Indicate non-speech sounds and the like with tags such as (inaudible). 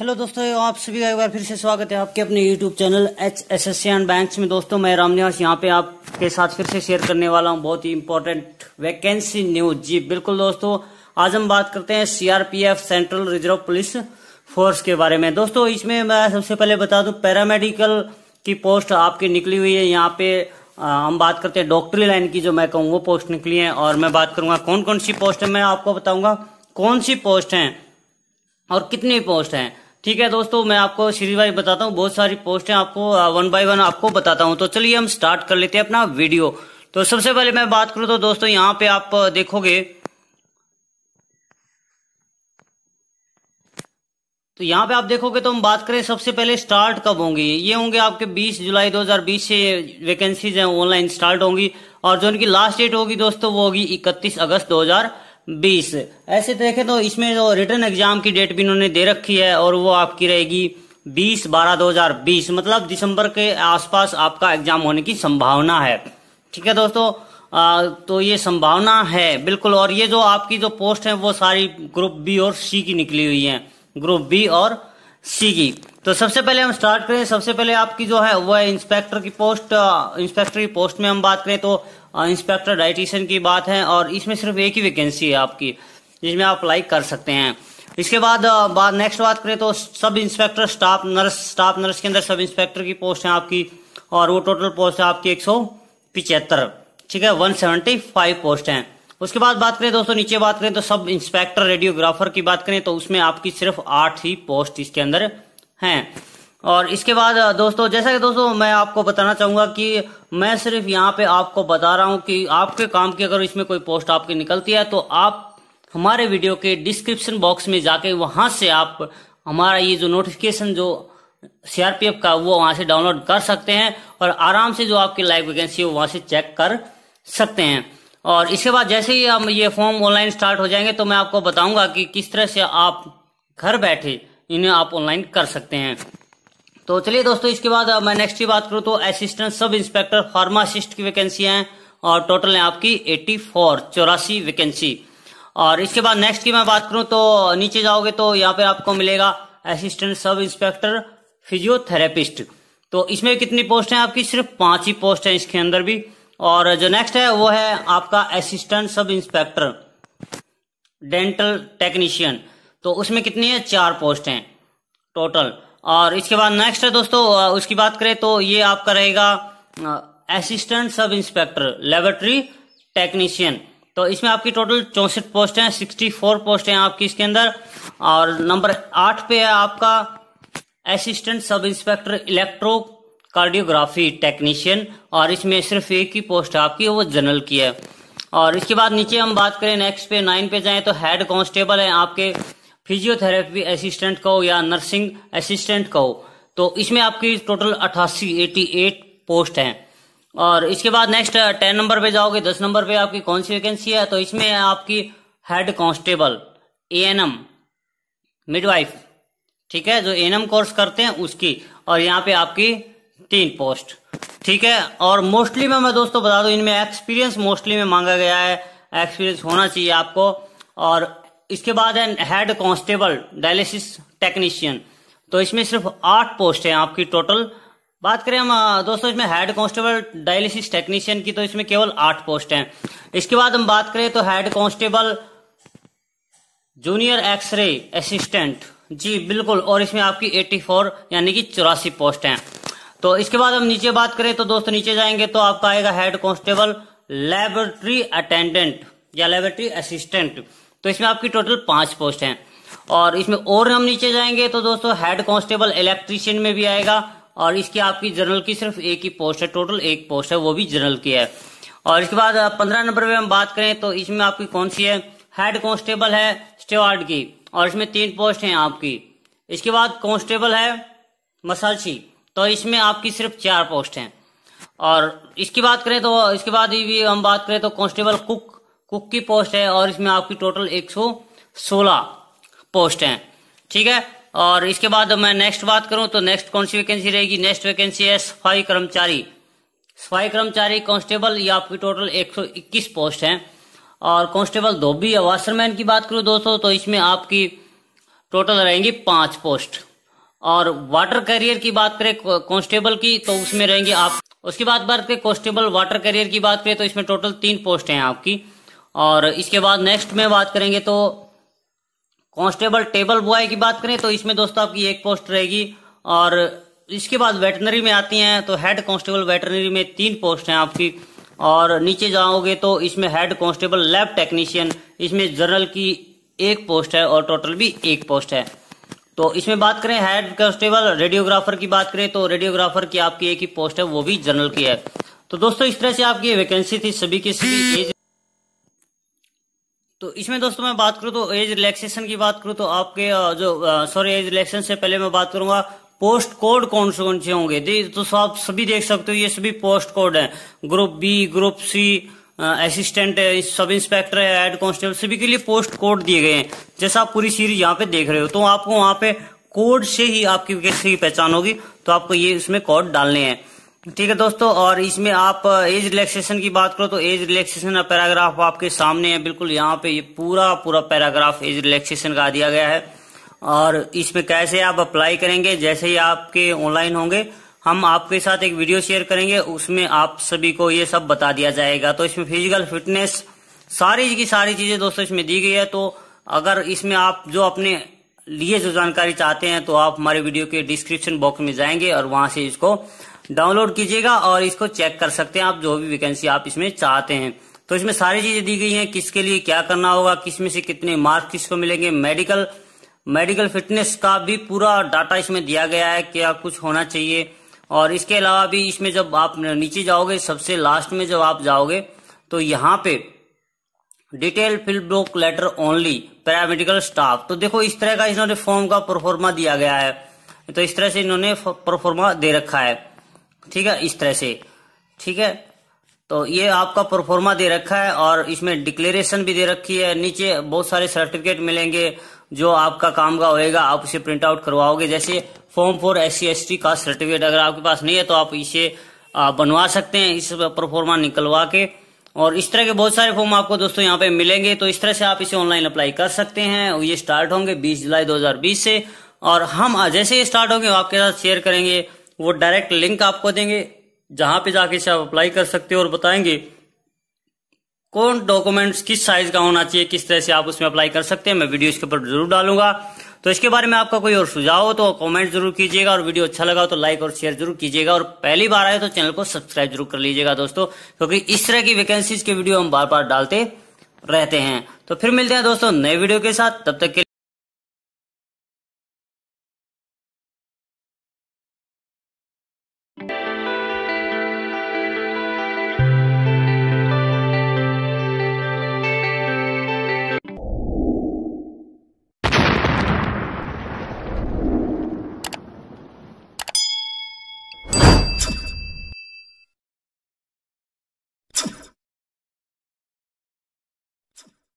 hello दोस्तों आप सभी का एक बार फिर से स्वागत है आपके अपने YouTube channel H S S C and bank में दोस्तों मैं राम निवास यहाँ पे आपके साथ फिर से शेयर करने वाला हूँ बहुत ही इंपॉर्टेंट वैकेंसी न्यूज जी बिल्कुल दोस्तों आज हम बात करते हैं CRPF central reserve police force के बारे में दोस्तों इसमें मैं सबसे पहले बता दू पैरामेडिकल की पोस्ट आपकी निकली हुई है यहाँ पे हम बात करते हैं डॉक्टरी लाइन की जो मैं कहूँ वो पोस्ट निकली है और मैं बात करूंगा कौन कौन सी पोस्ट है मैं आपको बताऊंगा कौन सी पोस्ट है और कितनी पोस्ट है ठीक है दोस्तों मैं आपको श्री भाई बताता हूँ बहुत सारी पोस्ट है आपको वन बाय वन आपको बताता हूँ तो चलिए हम स्टार्ट कर लेते हैं अपना वीडियो तो सबसे पहले मैं बात करूं तो दोस्तों यहाँ पे आप देखोगे तो यहाँ पे आप देखोगे तो हम बात करें सबसे पहले स्टार्ट कब होंगी ये होंगे आपके 20 जुलाई 2020 से वैकेंसीज हैं ऑनलाइन स्टार्ट होंगी और जो उनकी लास्ट डेट होगी दोस्तों वो होगी 31 अगस्त बीस ऐसे तो देखें तो इसमें जो रिटर्न एग्जाम की डेट भी इन्होंने दे रखी है और वो आपकी रहेगी बीस बारह दो हजार बीस मतलब दिसंबर के आसपास आपका एग्जाम होने की संभावना है ठीक है दोस्तों आ, तो ये संभावना है बिल्कुल और ये जो आपकी जो पोस्ट है वो सारी ग्रुप बी और सी की निकली हुई है ग्रुप बी और सी की तो सबसे पहले हम स्टार्ट करें सबसे पहले आपकी जो है वो है इंस्पेक्टर की पोस्ट इंस्पेक्टर की पोस्ट में हम बात करें तो इंस्पेक्टर डाइटिशियन की बात है और इसमें सिर्फ एक ही वैकेंसी है आपकी जिसमें आप अप्लाई कर सकते हैं इसके बाद बात नेक्स्ट बात करें तो sub inspector staff nurse staff nurse के अंदर सब इंस्पेक्टर की पोस्ट है आपकी और वो टोटल पोस्ट है आपकी एक ठीक है फाइव पोस्ट है उसके बाद बात करें दोस्तों नीचे बात करें तो सब इंस्पेक्टर रेडियोग्राफर की बात करें तो उसमें आपकी सिर्फ आठ ही पोस्ट इसके अंदर हैं और इसके बाद दोस्तों जैसा कि दोस्तों मैं आपको बताना चाहूंगा कि मैं सिर्फ यहाँ पे आपको बता रहा हूँ कि आपके काम की अगर इसमें कोई पोस्ट आपकी निकलती है तो आप हमारे वीडियो के डिस्क्रिप्शन बॉक्स में जाके वहां से आप हमारा ये जो नोटिफिकेशन जो सीआरपीएफ का वो वहां से डाउनलोड कर सकते हैं और आराम से जो आपकी लाइव वैकेंसी है वहां से चेक कर सकते हैं और इसके बाद जैसे ही हम ये फॉर्म ऑनलाइन स्टार्ट हो जाएंगे तो मैं आपको बताऊंगा कि किस तरह से आप घर बैठे इन्हें आप ऑनलाइन कर सकते हैं तो चलिए दोस्तों इसके बाद मैं नेक्स्ट तो की बात करूँ तो असिस्टेंट सब इंस्पेक्टर फार्मासिस्ट की वैकेंसी है और टोटल है आपकी एट्टी फोर चौरासी वैकेंसी और इसके बाद नेक्स्ट की मैं बात करूँ तो नीचे जाओगे तो यहाँ पे आपको मिलेगा असिस्टेंट सब इंस्पेक्टर फिजियोथेरेपिस्ट तो इसमें कितनी पोस्ट है आपकी सिर्फ पांच ही पोस्ट है इसके अंदर भी और जो नेक्स्ट है वो है आपका assistant sub inspector dental technician तो उसमें कितनी है चार पोस्ट हैं टोटल और इसके बाद नेक्स्ट है दोस्तों उसकी बात करें तो ये आपका रहेगा assistant sub inspector laboratory technician तो इसमें आपकी टोटल चौंसठ पोस्ट हैं सिक्सटी फोर पोस्ट हैं आपकी इसके अंदर और नंबर आठ पे है आपका assistant sub inspector electro cardiography technician और इसमें सिर्फ एक ही पोस्ट है आपकी वो जनरल की है और इसके बाद नीचे हम बात करें नेक्स्ट पे नाइन पे जाएं तो हेड कांस्टेबल है आपके फिजियोथेरेपी असिस्टेंट कहो या नर्सिंग असिस्टेंट कहो तो इसमें आपकी टोटल अट्ठासी एटी एट पोस्ट हैं और इसके बाद नेक्स्ट टेन नंबर पे जाओगे दस नंबर पे आपकी कौन सी वैकेंसी है तो इसमें है आपकी हेड कांस्टेबल एम मिडवाइफ ठीक है जो ए एन एम कोर्स करते हैं उसकी और यहाँ पे आपकी तीन पोस्ट ठीक है और मोस्टली में मैं दोस्तों बता दू इनमें एक्सपीरियंस मोस्टली में मांगा गया है एक्सपीरियंस होना चाहिए आपको और इसके बाद है हेड कांस्टेबल डायलिसिस टेक्नीशियन तो इसमें सिर्फ आठ पोस्ट है आपकी टोटल बात करें हम दोस्तों इसमें हेड कांस्टेबल डायलिसिस टेक्नीशियन की तो इसमें केवल आठ पोस्ट हैं इसके बाद हम बात करें तो head constable junior x-ray assistant जी बिल्कुल और इसमें आपकी 84 यानी कि चौरासी पोस्ट हैं तो इसके बाद हम नीचे बात करें तो दोस्तों नीचे जाएंगे तो आपका आएगा हेड कांस्टेबल लेबोरेटरी अटेंडेंट या लेबोरेटरी असिस्टेंट तो इसमें आपकी टोटल पांच पोस्ट हैं और इसमें और हम नीचे जाएंगे तो दोस्तों हेड कांस्टेबल इलेक्ट्रीशियन में भी आएगा और इसकी आपकी जनरल की सिर्फ एक ही पोस्ट है टोटल एक पोस्ट है वो भी जनरल की है और इसके बाद पंद्रह नंबर पे हम बात करें तो इसमें आपकी कौन सी है हेड कांस्टेबल है स्टेवार्ड की और इसमें तीन पोस्ट हैं आपकी इसके बाद कांस्टेबल है मसालची तो इसमें आपकी सिर्फ चार पोस्ट हैं और इसकी बात करें तो इसके बाद भी हम बात करें तो कांस्टेबल कुक कुक की पोस्ट है और इसमें आपकी टोटल 116 पोस्ट हैं ठीक है और इसके बाद मैं नेक्स्ट बात करूं तो नेक्स्ट कौन सी वैकेंसी रहेगी नेक्स्ट वैकेंसी है सफाई कर्मचारी सफाई कर्मचारी कांस्टेबल ये आपकी टोटल 121 पोस्ट हैं और कांस्टेबल धोबी या वाशरमैन की बात करूं दोस्तों तो इसमें आपकी टोटल रहेंगी पांच पोस्ट और वाटर कैरियर की बात करें कांस्टेबल की तो उसमें रहेंगे आप उसके बाद बात करें कांस्टेबल वाटर कैरियर की बात करें तो इसमें टोटल तीन पोस्ट हैं आपकी और इसके बाद नेक्स्ट में बात करेंगे तो कांस्टेबल टेबल बॉय की बात करें तो इसमें दोस्तों आपकी एक पोस्ट रहेगी और इसके बाद वेटनरी में आती हैं तो हेड कांस्टेबल वेटनरी में तीन पोस्ट हैं आपकी और नीचे जाओगे तो इसमें हेड कांस्टेबल लैब टेक्नीशियन इसमें जनरल की एक पोस्ट है और टोटल भी एक पोस्ट है तो इसमें बात करें हेड कांस्टेबल रेडियोग्राफर की बात करें तो रेडियोग्राफर की आपकी एक ही पोस्ट है वो भी जनरल की है तो दोस्तों इस तरह से आपकी वैकेंसी थी सभी की सभी (clears throat) एज तो इसमें दोस्तों मैं बात करूँ तो एज रिलैक्सेशन की बात करूँ तो आपके जो सॉरी एज रिलैक्सेशन से पहले मैं बात करूंगा पोस्ट कोड कौन से कौन से होंगे तो आप सभी देख सकते हो ये सभी पोस्ट कोड हैं group B group C assistant है सब इंस्पेक्टर है हेड कांस्टेबल सभी के लिए पोस्ट कोड दिए गए हैं जैसा आप पूरी सीरीज यहाँ पे देख रहे हो तो आपको वहां पे कोड से ही आपकी वैकेंसी की पहचान होगी तो आपको ये इसमें कोड डालने हैं ठीक है दोस्तों और इसमें आप एज रिलैक्सेशन की बात करो तो एज रिलैक्सेशन का पैराग्राफ आपके सामने है बिल्कुल यहाँ पे ये पूरा पूरा पैराग्राफ एज रिलैक्सेशन का दिया गया है और इसमें कैसे आप अप्लाई करेंगे जैसे ही आपके ऑनलाइन होंगे हम आपके साथ एक वीडियो शेयर करेंगे उसमें आप सभी को ये सब बता दिया जाएगा तो इसमें फिजिकल फिटनेस सारी की सारी चीजें दोस्तों इसमें दी गई है तो अगर इसमें आप जो अपने लिए जो जानकारी चाहते हैं तो आप हमारे वीडियो के डिस्क्रिप्शन बॉक्स में जाएंगे और वहां से इसको डाउनलोड कीजिएगा और इसको चेक कर सकते हैं आप जो भी वैकेंसी आप इसमें चाहते हैं तो इसमें सारी चीजें दी गई हैं किसके लिए क्या करना होगा किस में से कितने मार्क्स किसको मिलेंगे मेडिकल मेडिकल फिटनेस का भी पूरा डाटा इसमें दिया गया है क्या कुछ होना चाहिए और इसके अलावा भी इसमें जब आप नीचे जाओगे सबसे लास्ट में जब आप जाओगे तो यहाँ पे detail fill block letter only paramedical staff तो देखो इस तरह का इन्होंने फॉर्म का परफॉर्मा दिया गया है तो इस तरह से इन्होंने परफॉर्मा दे रखा है ठीक है इस तरह से ठीक है तो ये आपका परफॉर्मा दे रखा है और इसमें डिक्लेरेशन भी दे रखी है नीचे बहुत सारे सर्टिफिकेट मिलेंगे जो आपका काम का होएगा आप उसे प्रिंट आउट करवाओगे जैसे फॉर्म फॉर एस सी का सर्टिफिकेट अगर आपके पास नहीं है तो आप इसे बनवा सकते हैं इस परफॉर्मा निकलवा के और इस तरह के बहुत सारे फॉर्म आपको दोस्तों यहाँ पे मिलेंगे तो इस तरह से आप इसे ऑनलाइन अप्लाई कर सकते हैं ये स्टार्ट होंगे 20 जुलाई 2020 से और हम जैसे ही स्टार्ट होंगे आपके साथ शेयर करेंगे वो डायरेक्ट लिंक आपको देंगे जहां पे जाके इसे आप अप्लाई कर सकते हो और बताएंगे कौन डॉक्यूमेंट्स किस साइज का होना चाहिए किस तरह से आप उसमें अप्लाई कर सकते हैं मैं वीडियो इसके ऊपर जरूर डालूंगा तो इसके बारे में आपका कोई और सुझाव हो तो कमेंट जरूर कीजिएगा और वीडियो अच्छा लगा तो लाइक और शेयर जरूर कीजिएगा और पहली बार आए तो चैनल को सब्सक्राइब जरूर कर लीजिएगा दोस्तों क्योंकि इस तरह की वैकेंसीज के वीडियो हम बार बार डालते रहते हैं तो फिर मिलते हैं दोस्तों नए वीडियो के साथ तब तक के